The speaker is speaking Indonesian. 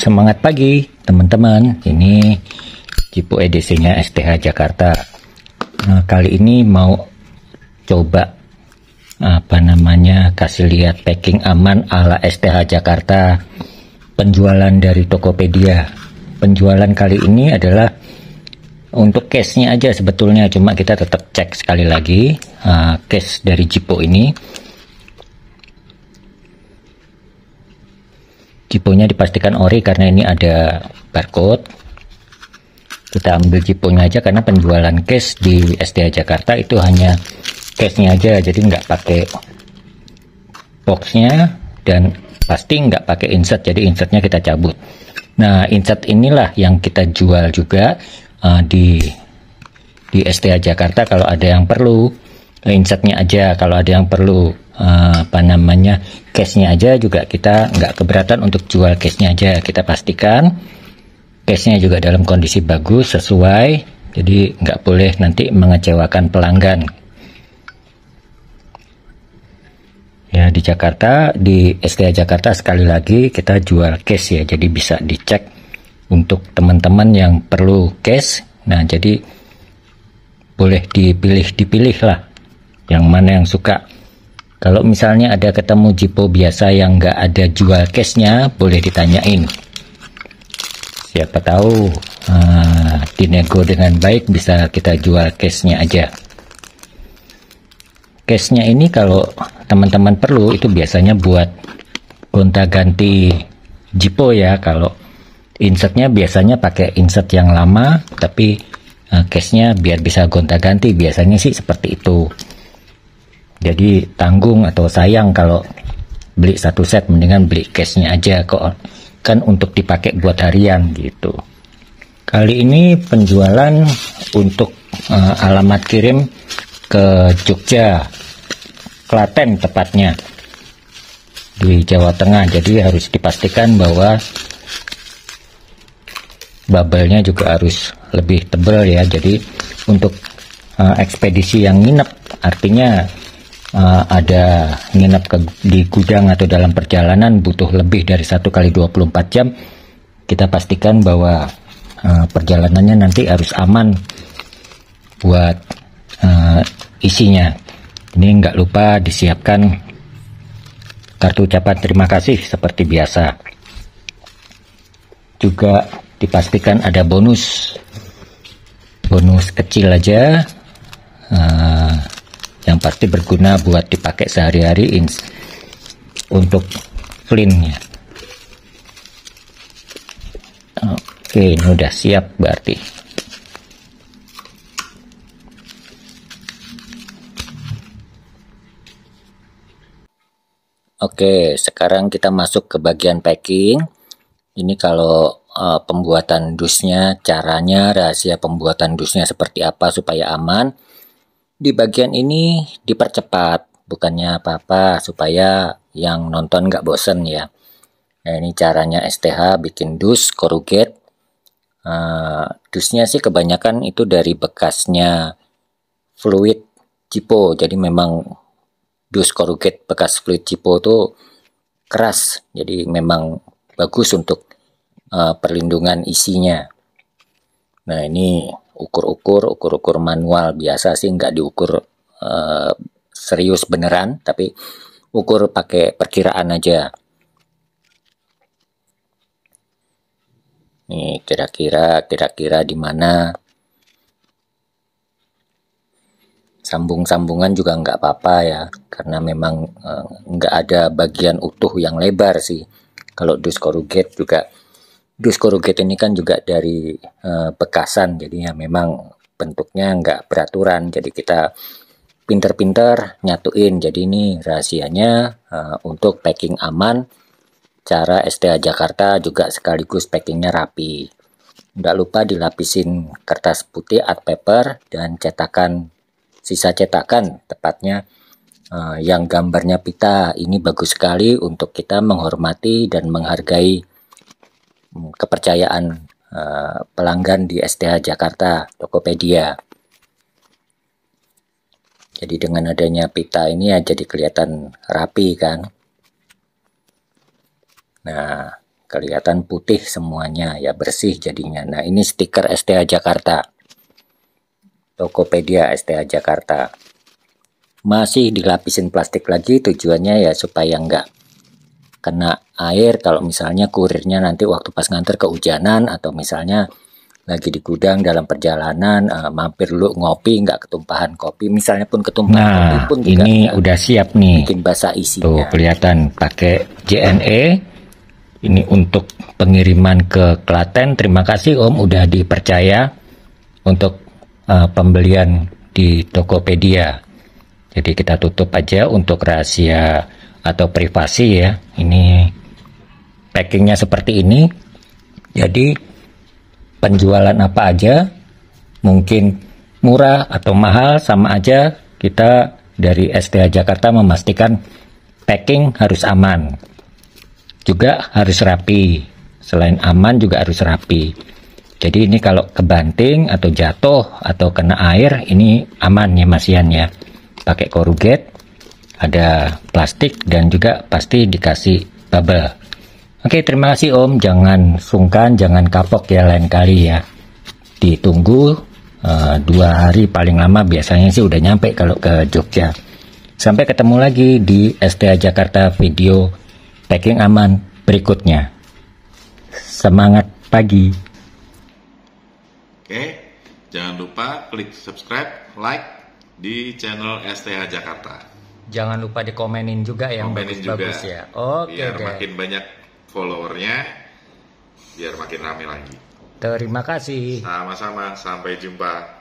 Semangat pagi teman-teman Ini Jipu edisinya STH Jakarta nah, Kali ini mau coba Apa namanya Kasih lihat packing aman ala STH Jakarta Penjualan dari Tokopedia Penjualan kali ini adalah untuk case-nya aja sebetulnya cuma kita tetap cek sekali lagi uh, case dari Jipo ini jiponya dipastikan ori karena ini ada barcode kita ambil jiponya aja karena penjualan case di SDA Jakarta itu hanya case-nya aja jadi nggak pakai boxnya dan pasti nggak pakai insert jadi insertnya kita cabut nah insert inilah yang kita jual juga uh, di di STA Jakarta kalau ada yang perlu insertnya aja kalau ada yang perlu uh, apa namanya case-nya aja juga kita nggak keberatan untuk jual case-nya aja kita pastikan case-nya juga dalam kondisi bagus sesuai jadi nggak boleh nanti mengecewakan pelanggan ya di Jakarta di SDA Jakarta sekali lagi kita jual case ya jadi bisa dicek untuk teman-teman yang perlu case nah jadi boleh dipilih-dipilih lah yang mana yang suka kalau misalnya ada ketemu Jipo biasa yang nggak ada jual case-nya, boleh ditanyain. Siapa tahu uh, dinego dengan baik bisa kita jual case-nya aja. Case-nya ini kalau teman-teman perlu itu biasanya buat gonta-ganti Jipo ya. Kalau insertnya biasanya pakai insert yang lama, tapi uh, eh, nya biar bisa gonta-ganti. Biasanya sih seperti itu jadi tanggung atau sayang kalau beli satu set mendingan beli case nya aja kok kan untuk dipakai buat harian gitu kali ini penjualan untuk uh, alamat kirim ke Jogja Klaten tepatnya di Jawa Tengah jadi harus dipastikan bahwa bubble-nya juga harus lebih tebal ya jadi untuk uh, ekspedisi yang nginep artinya uh, ada nginep ke, di gudang atau dalam perjalanan butuh lebih dari satu kali 24 jam kita pastikan bahwa uh, perjalanannya nanti harus aman buat uh, isinya ini nggak lupa disiapkan kartu ucapan terima kasih seperti biasa juga dipastikan ada bonus bonus kecil aja uh, yang pasti berguna buat dipakai sehari-hari untuk cleannya oke ini udah siap berarti Oke, sekarang kita masuk ke bagian packing. Ini kalau uh, pembuatan dusnya, caranya, rahasia pembuatan dusnya seperti apa supaya aman. Di bagian ini dipercepat, bukannya apa-apa, supaya yang nonton nggak bosen ya. Nah, ini caranya STH bikin dus corrugate. Uh, dusnya sih kebanyakan itu dari bekasnya fluid cipo, jadi memang dus corrugate bekas fluid cipo itu keras, jadi memang bagus untuk uh, perlindungan isinya. Nah ini ukur-ukur ukur-ukur manual biasa sih nggak diukur uh, serius beneran tapi ukur pakai perkiraan aja nih kira-kira kira-kira di mana sambung-sambungan juga nggak apa-apa ya karena memang eh, nggak ada bagian utuh yang lebar sih kalau dus corrugate juga Dus koruget ini kan juga dari bekasan, eh, jadi ya memang bentuknya nggak beraturan. Jadi kita pinter-pinter nyatuin. Jadi ini rahasianya eh, untuk packing aman. Cara STA Jakarta juga sekaligus packingnya rapi. Nggak lupa dilapisin kertas putih art paper dan cetakan sisa cetakan tepatnya eh, yang gambarnya pita ini bagus sekali untuk kita menghormati dan menghargai kepercayaan uh, pelanggan di STH Jakarta, Tokopedia. Jadi dengan adanya pita ini ya jadi kelihatan rapi kan. Nah, kelihatan putih semuanya ya bersih jadinya. Nah, ini stiker STH Jakarta. Tokopedia STH Jakarta. Masih dilapisin plastik lagi tujuannya ya supaya nggak kena air kalau misalnya kurirnya nanti waktu pas nganter kehujanan atau misalnya lagi di gudang dalam perjalanan uh, mampir lu ngopi nggak ketumpahan kopi misalnya pun ketumpahan nah, kopi pun juga ini udah siap nih bikin basah isinya tuh kelihatan pakai JNE ini untuk pengiriman ke Klaten terima kasih Om udah dipercaya untuk uh, pembelian di Tokopedia jadi kita tutup aja untuk rahasia atau privasi ya ini packingnya seperti ini jadi penjualan apa aja mungkin murah atau mahal sama aja kita dari STA Jakarta memastikan packing harus aman juga harus rapi selain aman juga harus rapi jadi ini kalau kebanting atau jatuh atau kena air ini aman ya Mas Ian ya pakai koruget ada plastik dan juga pasti dikasih bubble. Oke, terima kasih Om. Jangan sungkan, jangan kapok ya lain kali ya. Ditunggu uh, dua hari paling lama biasanya sih udah nyampe kalau ke Jogja. Sampai ketemu lagi di STA Jakarta video packing aman berikutnya. Semangat pagi. Oke, jangan lupa klik subscribe, like di channel STA Jakarta. Jangan lupa dikomenin juga ya, yang bagus-bagus ya. Oke, biar okay. makin banyak followernya, biar makin ramai lagi. Terima kasih. Sama-sama, sampai jumpa.